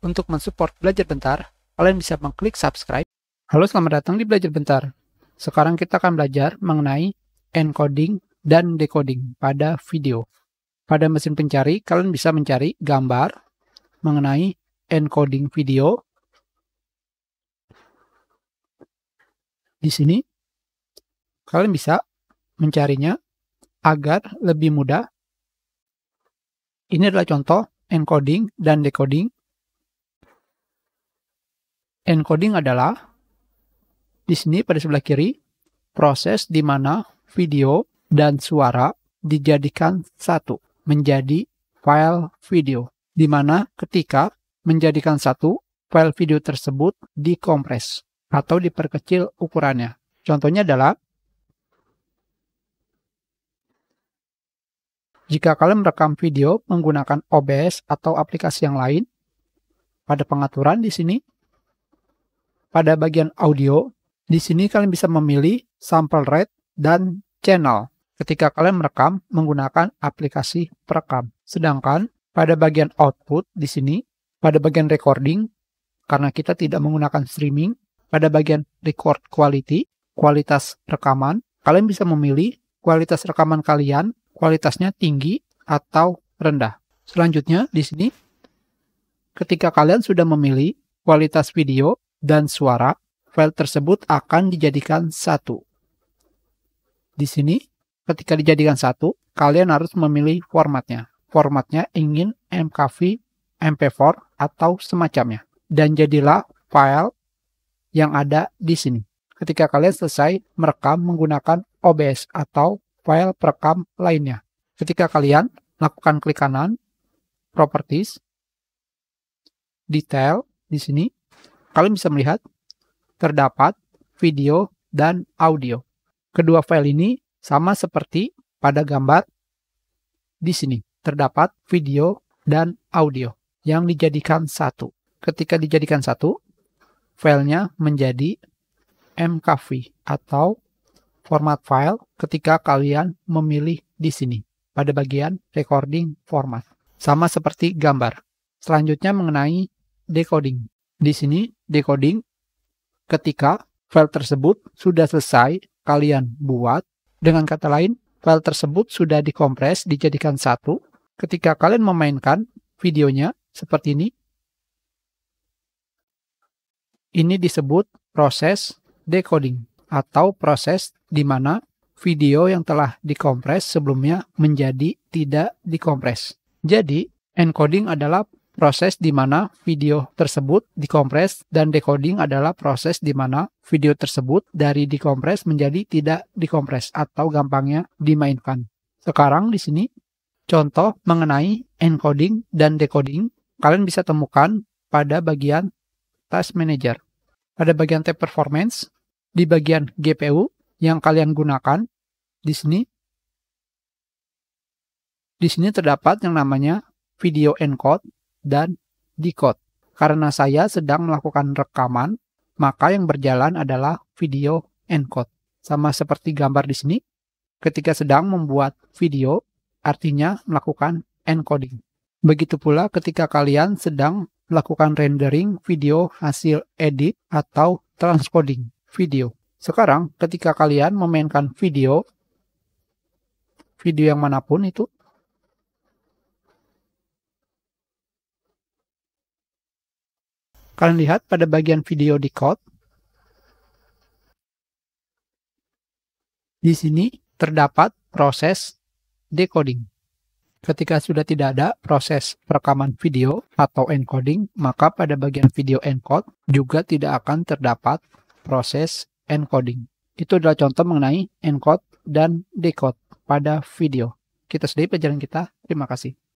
Untuk mensupport Belajar Bentar, kalian bisa mengklik subscribe. Halo, selamat datang di Belajar Bentar. Sekarang kita akan belajar mengenai encoding dan decoding pada video. Pada mesin pencari, kalian bisa mencari gambar mengenai encoding video. Di sini, kalian bisa mencarinya agar lebih mudah. Ini adalah contoh encoding dan decoding Encoding adalah di sini pada sebelah kiri proses di mana video dan suara dijadikan satu menjadi file video di mana ketika menjadikan satu file video tersebut dikompres atau diperkecil ukurannya. Contohnya adalah jika kalian merekam video menggunakan OBS atau aplikasi yang lain, pada pengaturan di sini pada bagian audio, di sini kalian bisa memilih sample rate dan channel ketika kalian merekam menggunakan aplikasi perekam. Sedangkan pada bagian output di sini, pada bagian recording, karena kita tidak menggunakan streaming, pada bagian record quality, kualitas rekaman, kalian bisa memilih kualitas rekaman kalian, kualitasnya tinggi atau rendah. Selanjutnya di sini, ketika kalian sudah memilih kualitas video, dan suara, file tersebut akan dijadikan satu. Di sini, ketika dijadikan satu, kalian harus memilih formatnya. Formatnya ingin MKV, MP4, atau semacamnya. Dan jadilah file yang ada di sini. Ketika kalian selesai merekam menggunakan OBS atau file perekam lainnya. Ketika kalian lakukan klik kanan, Properties, Detail di sini, kalian bisa melihat terdapat video dan audio. Kedua file ini sama seperti pada gambar di sini. Terdapat video dan audio yang dijadikan satu. Ketika dijadikan satu, filenya menjadi MKV atau format file ketika kalian memilih di sini pada bagian recording format. Sama seperti gambar. Selanjutnya mengenai decoding. Di sini decoding ketika file tersebut sudah selesai kalian buat. Dengan kata lain, file tersebut sudah dikompres dijadikan satu. Ketika kalian memainkan videonya seperti ini, ini disebut proses decoding atau proses di mana video yang telah dikompres sebelumnya menjadi tidak dikompres. Jadi, encoding adalah proses di mana video tersebut dikompres dan decoding adalah proses di mana video tersebut dari dikompres menjadi tidak dikompres atau gampangnya dimainkan. Sekarang di sini contoh mengenai encoding dan decoding kalian bisa temukan pada bagian Task Manager. Pada bagian tab performance di bagian GPU yang kalian gunakan di sini di sini terdapat yang namanya video encode dan decode. Karena saya sedang melakukan rekaman, maka yang berjalan adalah video encode. Sama seperti gambar di sini, ketika sedang membuat video, artinya melakukan encoding. Begitu pula ketika kalian sedang melakukan rendering video hasil edit atau transcoding video. Sekarang, ketika kalian memainkan video, video yang manapun itu, Kalian lihat pada bagian video decode. Di sini terdapat proses decoding. Ketika sudah tidak ada proses perekaman video atau encoding, maka pada bagian video encode juga tidak akan terdapat proses encoding. Itu adalah contoh mengenai encode dan decode pada video. Kita sudahi pelajaran kita. Terima kasih.